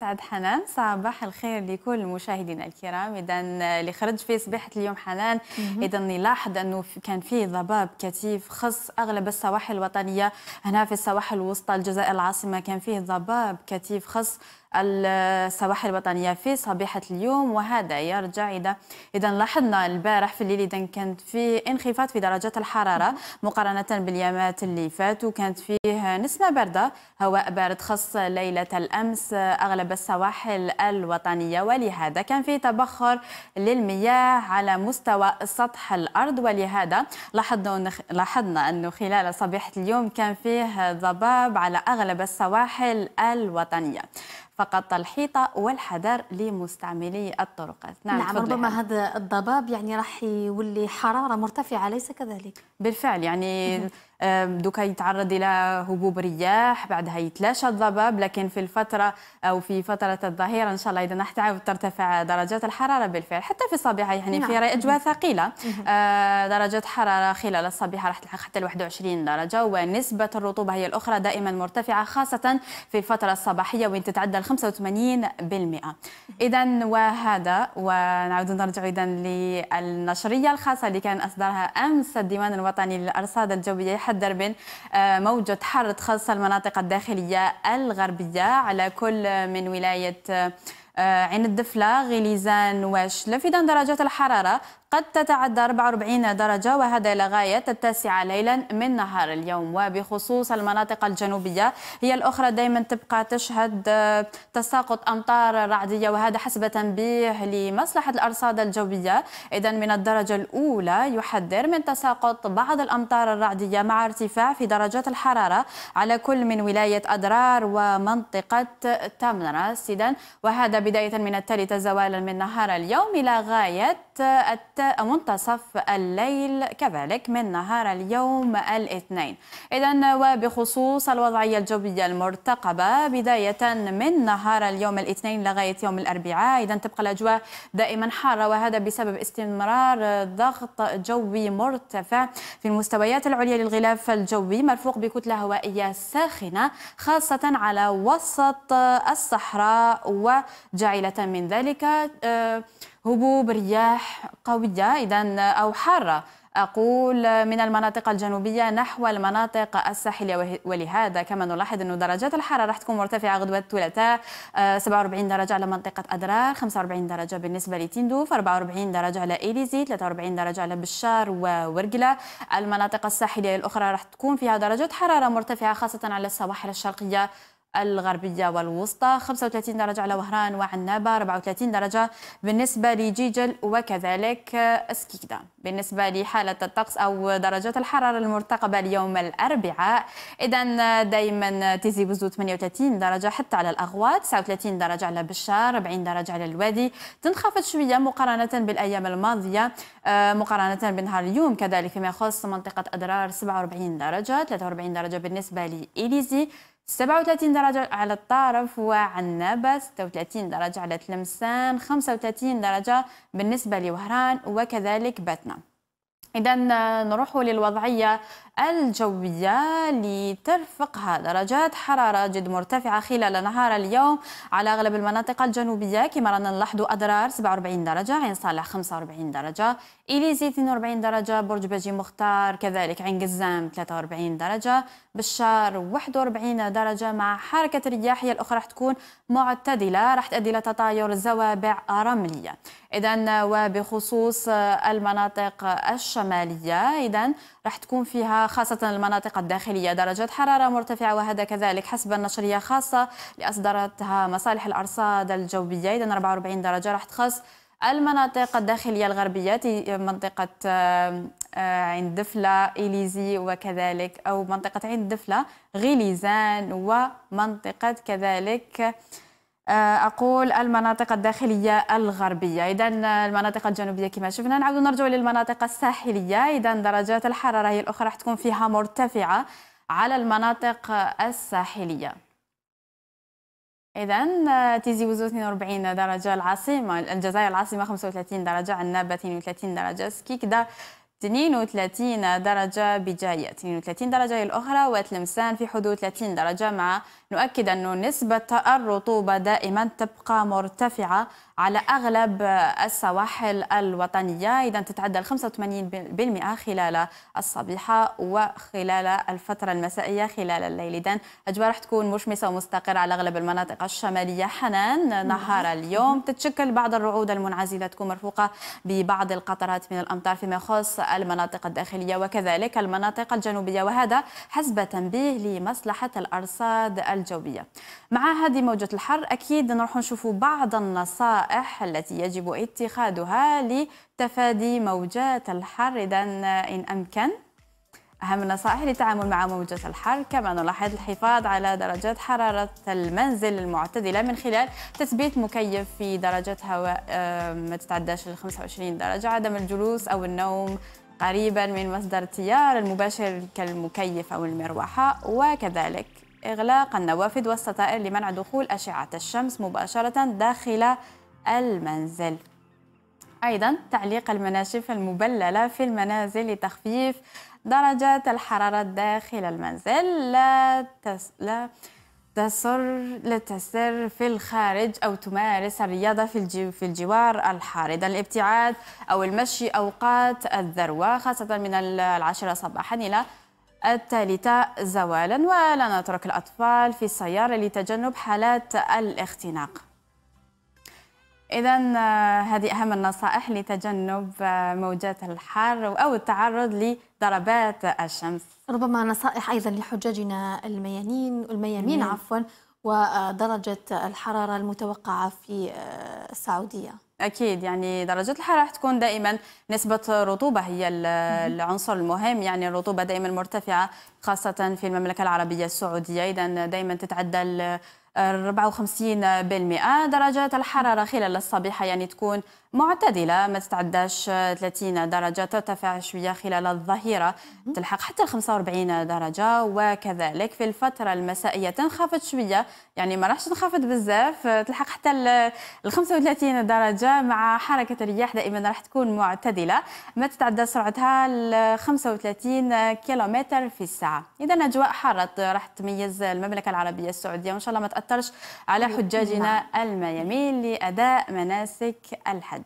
سعد حنان صباح الخير لكل مشاهدينا الكرام اذا آه، اللي خرج في صباحه اليوم حنان اذا نلاحظ انه كان فيه ضباب كثيف خص اغلب السواحل الوطنيه هنا في السواحل الوسطى الجزائر العاصمه كان فيه ضباب كثيف خص الصباح الوطنية في صبيحة اليوم وهذا يرجع إذا إذا لاحظنا البارح في الليل إذا كانت فيه انخفاض في درجات الحرارة مقارنة باليامات اللي فاتوا كانت فيه نسمة باردة هواء بارد خاص ليلة الأمس أغلب السواحل الوطنية ولهذا كان فيه تبخر للمياه على مستوى سطح الأرض ولهذا لاحظنا لاحظنا أنه خلال صبيحة اليوم كان فيه ضباب على أغلب السواحل الوطنية فقط الحيطة والحذر لمستعملي الطرقات نعم, نعم ربما يعني. هذا الضباب يعني راح يولي حرارة مرتفعة أليس كذلك؟ بالفعل يعني دوكا يتعرض الى هبوب رياح بعدها يتلاشى الضباب لكن في الفتره او في فتره الظهيره ان شاء الله اذا تعاود ترتفع درجات الحراره بالفعل حتى في الصبيحه يعني في نعم. اجواء ثقيله آه، درجات حراره خلال الصبيحه راح تلحق حتى ال 21 درجه ونسبه الرطوبه هي الاخرى دائما مرتفعه خاصه في الفتره الصباحيه وين تتعدى ال 85% اذا وهذا ونعود نرجع اذا للنشريه الخاصه اللي كان اصدرها امس الديوان الوطني للارصاد الجويه تحت درب آه، موجة حر تخص المناطق الداخلية الغربية على كل من ولاية آه، عين الدفلة غليزان وشلف في درجات الحرارة قد تتعدى 44 درجة وهذا لغاية التاسعة ليلا من نهار اليوم وبخصوص المناطق الجنوبية هي الأخرى دائما تبقى تشهد آه، تساقط أمطار رعدية وهذا حسب تنبيه لمصلحة الأرصاد الجوية إذا من الدرجة الأولى يحذر من تساقط بعض الأمطار الرعدية مع ارتفاع في درجات الحرارة على كل من ولاية أدرار ومنطقة تمنرس إذا وهذا بداية من الثالثة زوالا من نهار اليوم إلى غاية منتصف الليل كذلك من نهار اليوم الاثنين إذا وبخصوص الوضعية الجوية المرتقبة بداية من نهار اليوم الاثنين لغاية يوم الأربعاء إذا تبقى الأجواء دائما حارة وهذا بسبب استمرار ضغط جوي مرتفع في المستويات العليا للغلاف الجوي مرفوق بكتلة هوائية ساخنة خاصة على وسط الصحراء وجعلة من ذلك آه، هبوب رياح قوية إذا أو حارة أقول من المناطق الجنوبية نحو المناطق الساحلية ولهذا كما نلاحظ أن درجات الحرارة راح تكون مرتفعة غدوة الثلاثاء 47 آه، درجة على منطقة أدرار 45 درجة بالنسبة لتندوف 44 درجة على إيليزي 43 درجة على بشار وورقلة المناطق الساحلية الأخرى راح تكون فيها درجات حرارة مرتفعة خاصة على السواحل الشرقية الغربية والوسطى 35 درجة على وهران وعنابة 34 درجة بالنسبة لجيجل وكذلك سكيكدا بالنسبة لحالة الطقس أو درجات الحرارة المرتقبة اليوم الأربعاء إذا دائما تيزي بوزو 38 درجة حتى على الأغواط 39 درجة على بشار 40 درجة على الوادي تنخفض شوية مقارنة بالأيام الماضية آه، مقارنة بنهار اليوم كذلك فيما يخص منطقة أدرار 47 درجة 43 درجة بالنسبة لإليزي 37 درجة على الطرف وعنابة 36 درجة على تلمسان 35 درجة بالنسبة لوهران وكذلك باتنا إذا آه، نروح للوضعية الجوية لترفقها درجات حرارة جد مرتفعة خلال نهار اليوم على أغلب المناطق الجنوبية كما رانا نلاحظوا أضرار 47 درجة عين صالح 45 درجة إليزي 42 درجة برج بجي مختار كذلك عين قزام 43 درجة بشار 41 درجة مع حركة الرياح هي الأخرى راح تكون معتدلة راح تؤدي إلى تطاير زوابع رملية إذا وبخصوص المناطق الشمالية إذا راح تكون فيها خاصة المناطق الداخلية درجات حرارة مرتفعة وهذا كذلك حسب النشرية خاصة لأصدرتها مصالح الأرصاد الجوية إذا 44 درجة راح تخص المناطق الداخلية الغربية منطقة آه، آه، عين دفلة إليزي وكذلك أو منطقة عين دفلة غليزان ومنطقة كذلك آه، أقول المناطق الداخلية الغربية إذا المناطق الجنوبية كما شفنا نعود نرجع للمناطق الساحلية إذا درجات الحرارة هي الأخرى راح تكون فيها مرتفعة على المناطق الساحلية إذا آه، تيزي وزو 42 درجة العاصمة الجزائر العاصمة 35 درجة عنابة 32 درجة سكيكدا 32 درجة بجاية 32 درجة الأخرى وتلمسان في حدود 30 درجة مع نؤكد أن نسبة الرطوبة دائما تبقى مرتفعة على أغلب السواحل الوطنية إذا تتعدى 85% خلال الصبيحة وخلال الفترة المسائية خلال الليل إذا أجواء راح تكون مشمسة ومستقرة على أغلب المناطق الشمالية حنان نهار نعم. اليوم تتشكل بعض الرعود المنعزلة تكون مرفوقة ببعض القطرات من الأمطار فيما يخص المناطق الداخلية وكذلك المناطق الجنوبية وهذا حسب تنبيه لمصلحة الأرصاد الجوية مع هذه موجة الحر أكيد نروح نشوف بعض النصائح التي يجب اتخاذها لتفادي موجات الحر إذا إن أمكن أهم النصائح للتعامل مع موجة الحر كما نلاحظ الحفاظ على درجات حرارة المنزل المعتدلة من خلال تثبيت مكيف في درجة هواء ما تتعداش ال 25 درجة عدم الجلوس أو النوم قريبا من مصدر التيار المباشر كالمكيف أو المروحة وكذلك إغلاق النوافذ والستائر لمنع دخول أشعة الشمس مباشرة داخل المنزل أيضا تعليق المناشف المبللة في المنازل لتخفيف درجات الحرارة داخل المنزل لا, تس... لا تسر لتسر في الخارج أو تمارس الرياضة في, الجو في الجوار الحارض الابتعاد أو المشي أوقات الذروة خاصة من العاشرة صباحا إلى الثالثة زوالا ولا نترك الأطفال في السيارة لتجنب حالات الاختناق إذا آه، هذه أهم النصائح لتجنب آه، موجات الحر أو التعرض لضربات الشمس ربما نصائح أيضا لحجاجنا الميانين الميامين نعم. عفوا ودرجة الحرارة المتوقعة في آه، السعودية أكيد يعني درجات الحرارة راح تكون دائما نسبة رطوبة هي العنصر المهم يعني الرطوبة دائما مرتفعة خاصة في المملكة العربية السعودية إذا دائما تتعدى 54% درجات الحرارة خلال الصبيحة يعني تكون معتدلة ما تتعداش 30 درجة ترتفع شوية خلال الظهيرة تلحق حتى 45 درجة وكذلك في الفترة المسائية تنخفض شوية يعني ما راحش تنخفض بزاف تلحق حتى ال 35 درجة مع حركة الرياح دائما راح تكون معتدلة ما تتعدى سرعتها ال 35 كيلومتر في الساعة إذا أجواء حارة راح تميز المملكة العربية السعودية وإن شاء الله ما تأثرش على نعم. حجاجنا الميامين لأداء مناسك الحج